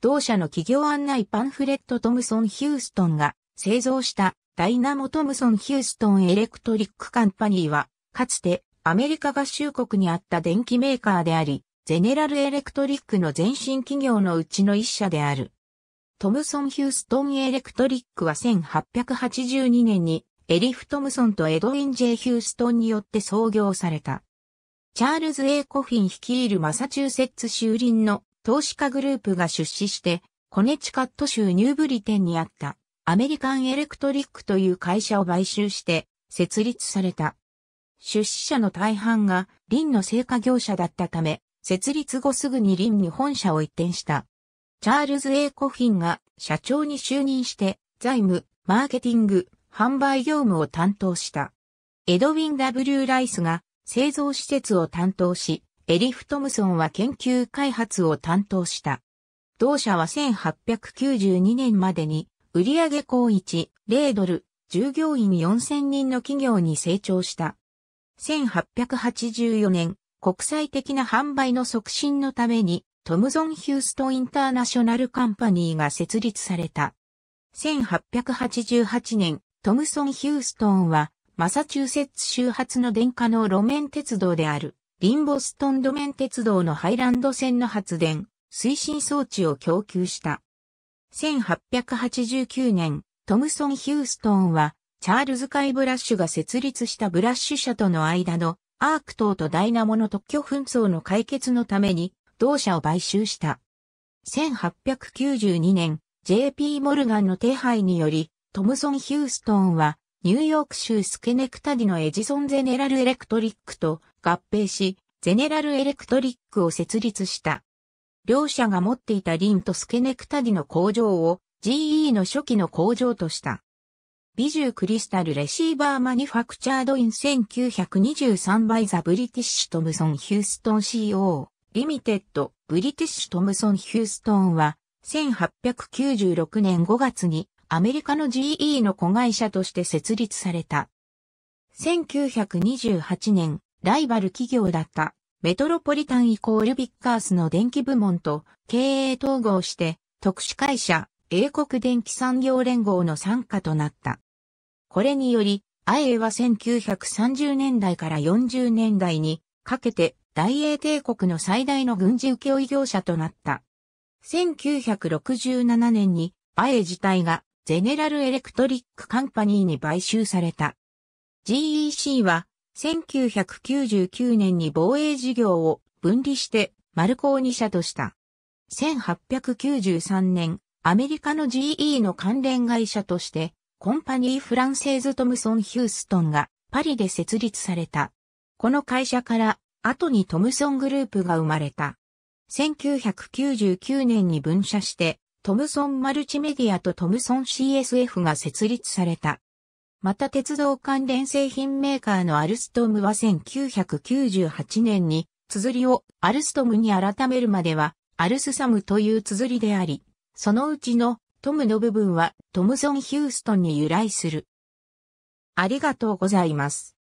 同社の企業案内パンフレットトムソン・ヒューストンが製造したダイナモトムソン・ヒューストン・エレクトリック・カンパニーは、かつてアメリカ合衆国にあった電機メーカーであり、ゼネラル・エレクトリックの前身企業のうちの一社である。トムソン・ヒューストン・エレクトリックは1882年にエリフ・トムソンとエドウィン・ジェイ・ヒューストンによって創業された。チャールズ・エイコフィン率いるマサチューセッツ州林の投資家グループが出資して、コネチカット州ニューブリテンにあったアメリカンエレクトリックという会社を買収して設立された。出資者の大半がリンの製菓業者だったため、設立後すぐにリンに本社を移転した。チャールズ・エコフィンが社長に就任して財務、マーケティング、販売業務を担当した。エドウィン・ W・ ライスが製造施設を担当し、エリフ・トムソンは研究開発を担当した。同社は1892年までに売上高1、0ドル、従業員4000人の企業に成長した。1884年、国際的な販売の促進のために、トムゾン・ヒューストン・インターナショナル・カンパニーが設立された。1888年、トムソン・ヒューストンは、マサチューセッツ州発の電化の路面鉄道であるリンボストン路面鉄道のハイランド線の発電、推進装置を供給した。1889年、トムソン・ヒューストンは、チャールズ・カイ・ブラッシュが設立したブラッシュ社との間のアーク島とダイナモの特許紛争の解決のために、同社を買収した。1892年、JP モルガンの手配により、トムソン・ヒューストンはニューヨーク州スケネクタディのエジソン・ゼネラル・エレクトリックと合併し、ゼネラル・エレクトリックを設立した。両社が持っていたリンとスケネクタディの工場を GE の初期の工場とした。ビジュークリスタルレシーバーマニファクチャードイン1923バイザブリティッシュトムソンヒューストン CO リミテッドブリティッシュトムソンヒューストンは1896年5月にアメリカの GE の子会社として設立された。1928年、ライバル企業だったメトロポリタンイコールビッカースの電気部門と経営統合して特殊会社英国電気産業連合の参加となった。これにより、アエは1930年代から40年代にかけて大英帝国の最大の軍事請負業者となった。1967年にアエ自体がゼネラルエレクトリックカンパニーに買収された。GEC は1999年に防衛事業を分離してマルコーニ社とした。1893年、アメリカの GE の関連会社として、コンパニー・フランセーズ・トムソン・ヒューストンがパリで設立された。この会社から後にトムソングループが生まれた。1999年に分社してトムソンマルチメディアとトムソン CSF が設立された。また鉄道関連製品メーカーのアルストムは1998年に、綴りをアルストムに改めるまでは、アルスサムという綴りであり、そのうちのトムの部分はトムソン・ヒューストンに由来する。ありがとうございます。